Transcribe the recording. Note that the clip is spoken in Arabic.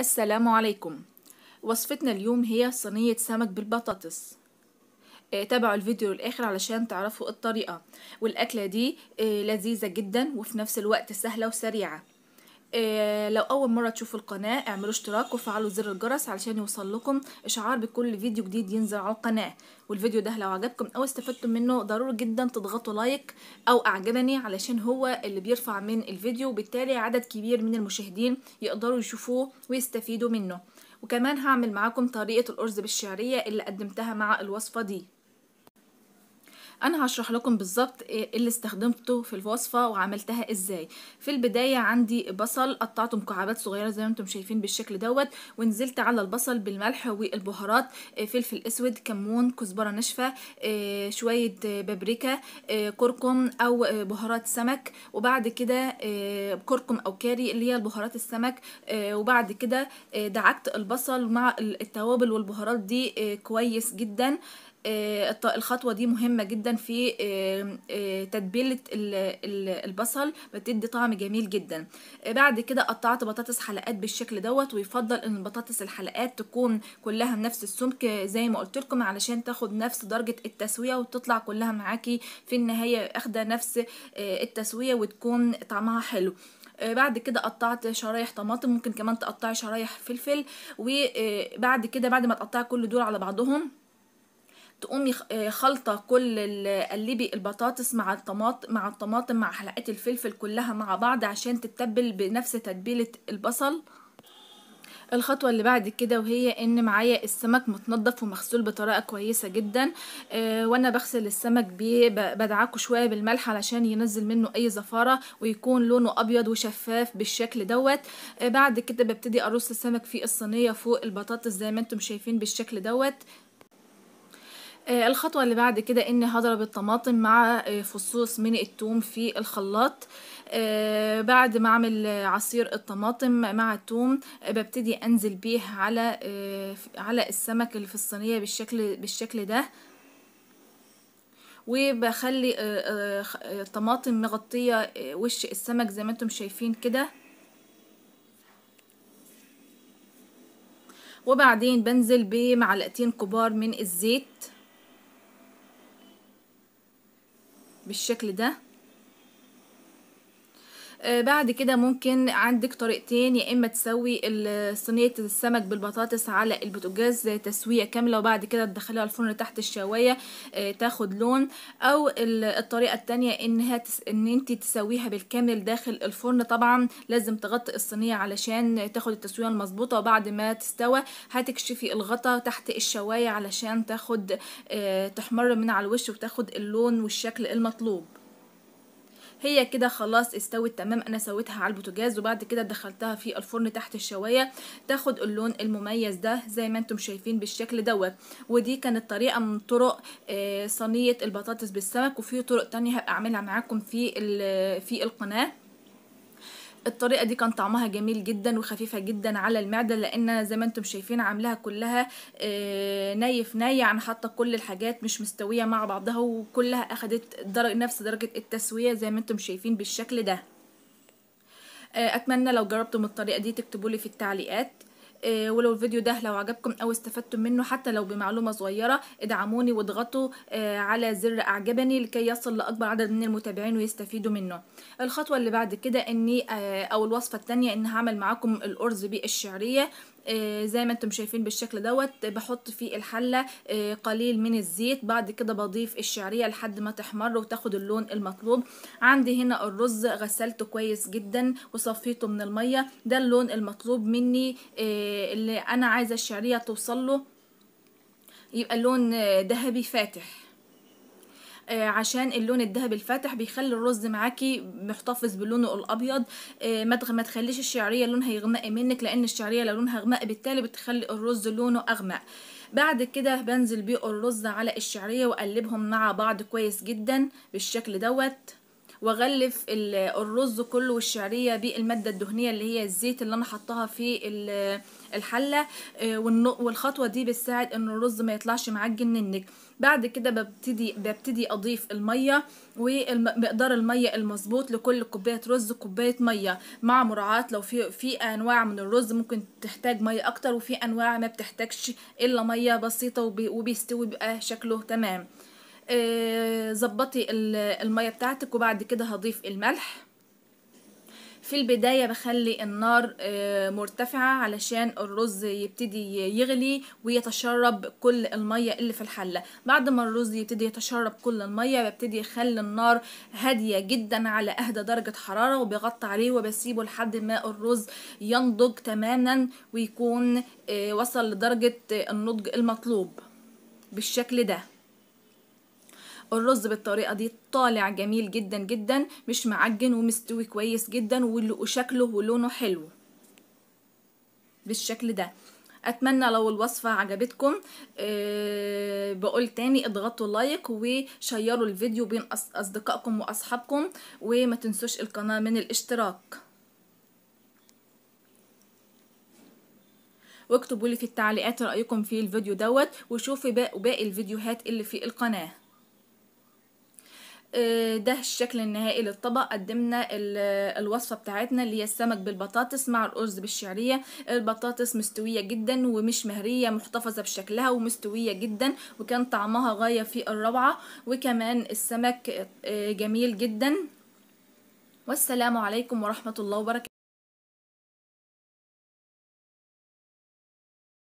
السلام عليكم وصفتنا اليوم هي صينية سمك بالبطاطس تابعوا الفيديو للاخر علشان تعرفوا الطريقة والأكلة دي آه، لذيذة جدا وفي نفس الوقت سهلة وسريعة إيه لو اول مره تشوفوا القناه اعملوا اشتراك وفعلوا زر الجرس علشان يوصل لكم اشعار بكل فيديو جديد ينزل على القناه والفيديو ده لو عجبكم او استفدتم منه ضروري جدا تضغطوا لايك او اعجبني علشان هو اللي بيرفع من الفيديو وبالتالي عدد كبير من المشاهدين يقدروا يشوفوه ويستفيدوا منه وكمان هعمل معاكم طريقه الارز بالشعريه اللي قدمتها مع الوصفه دي انا هشرح لكم بالظبط إيه اللي استخدمته في الوصفه وعملتها ازاي في البدايه عندي بصل قطعته مكعبات صغيره زي ما انتم شايفين بالشكل دوت ونزلت على البصل بالملح والبهارات إيه، فلفل اسود كمون كزبره ناشفه إيه، شويه بابريكا كركم او بهارات سمك وبعد كده كركم او كاري اللي هي البهارات السمك وبعد كده دعكت البصل مع التوابل والبهارات دي كويس جدا آه، الخطوة دي مهمة جدا في آه، آه، تتبيلة البصل بتدي طعم جميل جدا بعد كده قطعت بطاطس حلقات بالشكل دوت ويفضل ان البطاطس الحلقات تكون كلها نفس السمك زي ما قلت لكم علشان تاخد نفس درجة التسوية وتطلع كلها معاكي في النهاية اخدة نفس التسوية وتكون طعمها حلو بعد كده قطعت شرايح طماطم ممكن كمان تقطعي شرايح فلفل وبعد كده بعد ما تقطعي كل دول على بعضهم تقومي آه، خلطة كل قلبي البطاطس مع الطماطم مع الطماطم مع حلقات الفلفل كلها مع بعض عشان تتبل بنفس تتبيلة البصل الخطوة اللي بعد كده وهي ان معايا السمك متنضف ومغسول بطريقة كويسة جدا آه، وانا بغسل السمك بدعكه شوية بالملح علشان ينزل منه اي زفارة ويكون لونه ابيض وشفاف بالشكل دوت آه، بعد كده ببتدي ارص السمك في الصينية فوق البطاطس زي ما انتم شايفين بالشكل دوت آه، الخطوة اللي بعد كده اني هضرب الطماطم مع آه، فصوص من التوم في الخلاط آه، بعد ما اعمل عصير الطماطم مع التوم ببتدي انزل بيه على على السمك اللي في الصينية بالشكل بالشكل ده وبخلي الطماطم مغطية وش السمك زي ما انتم شايفين كده وبعدين بنزل بمعلقتين كبار من الزيت بالشكل ده آه، بعد كده ممكن عندك طريقتين يا اما تسوي صينيه السمك بالبطاطس على البوتاجاز تسويه كامله وبعد كده تدخليها الفرن تحت الشوايه آه، تاخد لون او الطريقه التانية انها تس... ان انت تسويها بالكامل داخل الفرن طبعا لازم تغطي الصينيه علشان تاخد التسويه المظبوطه وبعد ما تستوى هتكشفي الغطا تحت الشوايه علشان تاخد آه، تحمر من على الوش وتاخد اللون والشكل المطلوب هي كده خلاص استوت تمام انا سويتها على البوتاجاز وبعد كده دخلتها في الفرن تحت الشوايه تاخد اللون المميز ده زي ما انتم شايفين بالشكل دوت ودي كانت طريقه من طرق آه، صينيه البطاطس بالسمك وفي طرق تانية هبقى اعملها معاكم في في القناه الطريقه دي كان طعمها جميل جدا وخفيفه جدا على المعده لان زي ما انتم شايفين عاملاها كلها آه، ني في ني يعني حاطه كل الحاجات مش مستويه مع بعضها وكلها اخدت درجة نفس درجه التسويه زي ما انتم شايفين بالشكل ده آه، اتمنى لو جربتم الطريقه دي تكتبولي في التعليقات آه، ولو الفيديو ده لو عجبكم او استفدتم منه حتى لو بمعلومة صغيرة ادعموني واضغطوا آه، على زر اعجبني لكي يصل لاكبر عدد من المتابعين ويستفيدوا منه الخطوة اللي بعد كده اني آه، او الوصفة التانية ان هعمل معاكم الارز بالشعرية آه، زي ما انتم شايفين بالشكل دوت بحط في الحلة آه، قليل من الزيت بعد كده بضيف الشعرية لحد ما تحمر وتاخد اللون المطلوب عندي هنا الرز غسلته كويس جدا وصفيته من المية ده اللون المطلوب مني آه، اللي انا عايزة الشعرية توصله يبقى لون ذهبي فاتح آه، عشان اللون الذهبي الفاتح بيخلي الرز معاكي محتفظ بلونه الابيض آه، ما تخليش الشعريه لونها يغمق منك لان الشعريه لو لونها غمق بالتالي بتخلي الرز لونه اغمق بعد كده بنزل بيه الرز على الشعريه واقلبهم مع بعض كويس جدا بالشكل دوت واغلف الرز كله والشعريه بالماده الدهنيه اللي هي الزيت اللي انا حطاها في الحله آه، والخطوه دي بتساعد ان الرز ما يطلعش معجن منك بعد كده ببتدي ببتدي اضيف الميه ومقدار الميه المظبوط لكل كوبايه رز كوبايه ميه مع مراعاه لو في في انواع من الرز ممكن تحتاج ميه اكتر وفي انواع ما بتحتاجش الا ميه بسيطه وبيستوي بقى شكله تمام آه، ظبطي المية بتاعتك وبعد كده هضيف الملح في البداية بخلي النار آه، مرتفعة علشان الرز يبتدي يغلي ويتشرب كل المية اللي في الحلة بعد ما الرز يبتدي يتشرب كل المية ببتدي اخلي النار هادية جدا على اهدى درجة حرارة وبغطي عليه وبسيبه لحد ما الرز ينضج تماما ويكون آه، وصل لدرجة النضج المطلوب بالشكل ده الرز بالطريقه دي طالع جميل جدا جدا مش معجن ومستوي كويس جدا وشكله ولونه حلو بالشكل ده اتمنى لو الوصفة عجبتكم أه بقول تاني اضغطوا لايك وشيروا الفيديو بين اصدقائكم واصحابكم وما تنسوش القناة من الاشتراك واكتبوا لي في التعليقات رايكم في الفيديو دوت وشوفوا باقي الفيديوهات اللي في القناه آه، ده الشكل النهائي للطبق قدمنا الوصفة بتاعتنا اللي هي السمك بالبطاطس مع الأرز بالشعرية البطاطس مستوية جدا ومش مهرية محتفظة بشكلها ومستوية جدا وكان طعمها غاية في الروعة وكمان السمك آه، جميل جدا والسلام عليكم ورحمة الله وبركاته